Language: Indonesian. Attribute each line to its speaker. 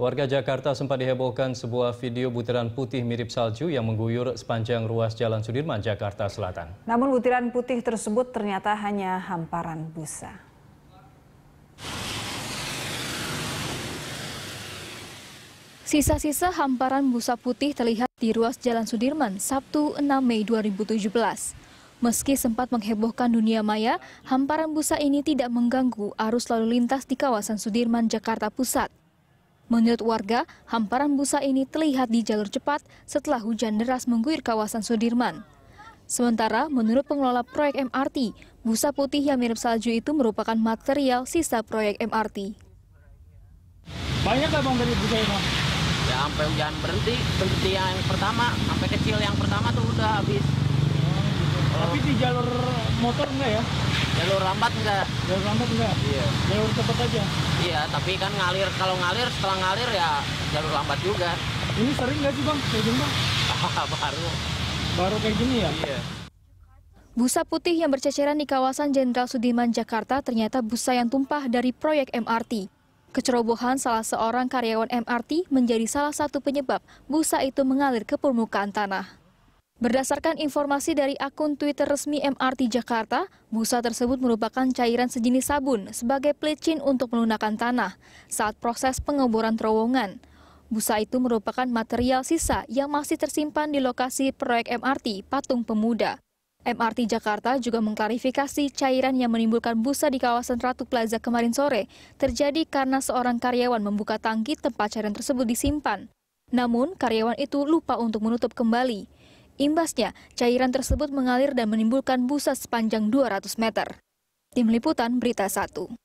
Speaker 1: Warga Jakarta sempat dihebohkan sebuah video butiran putih mirip salju yang mengguyur sepanjang ruas Jalan Sudirman, Jakarta Selatan. Namun butiran putih tersebut ternyata hanya hamparan busa. Sisa-sisa hamparan busa putih terlihat di ruas Jalan Sudirman, Sabtu 6 Mei 2017. Meski sempat menghebohkan dunia maya, hamparan busa ini tidak mengganggu arus lalu lintas di kawasan Sudirman, Jakarta Pusat. Menurut warga, hamparan busa ini terlihat di jalur cepat setelah hujan deras mengguyur kawasan Sudirman. Sementara, menurut pengelola proyek MRT, busa putih yang mirip salju itu merupakan material sisa proyek MRT. Banyak nggak bang dari busa ini? Ya sampai hujan berhenti, berhenti yang pertama, sampai kecil yang pertama tuh udah habis. Oh, gitu. Tapi di jalur motor enggak ya? Jalur lambat enggak? Jalur lambat enggak? Iya. Jalur cepat aja. Iya, tapi kan ngalir kalau ngalir setelah ngalir ya jalur lambat juga. Ini sering nggak sih bang kayak gini bang? baru. Baru kayak gini ya? Iya. Busa putih yang berceceran di kawasan Jenderal Sudirman, Jakarta ternyata busa yang tumpah dari proyek MRT. Kecerobohan salah seorang karyawan MRT menjadi salah satu penyebab busa itu mengalir ke permukaan tanah. Berdasarkan informasi dari akun Twitter resmi MRT Jakarta, busa tersebut merupakan cairan sejenis sabun sebagai pelicin untuk melunakan tanah saat proses pengeboran terowongan. Busa itu merupakan material sisa yang masih tersimpan di lokasi proyek MRT Patung Pemuda. MRT Jakarta juga mengklarifikasi cairan yang menimbulkan busa di kawasan Ratu Plaza kemarin sore terjadi karena seorang karyawan membuka tangki tempat cairan tersebut disimpan. Namun, karyawan itu lupa untuk menutup kembali. Imbasnya, cairan tersebut mengalir dan menimbulkan busa sepanjang 200 meter. Tim Liputan Berita 1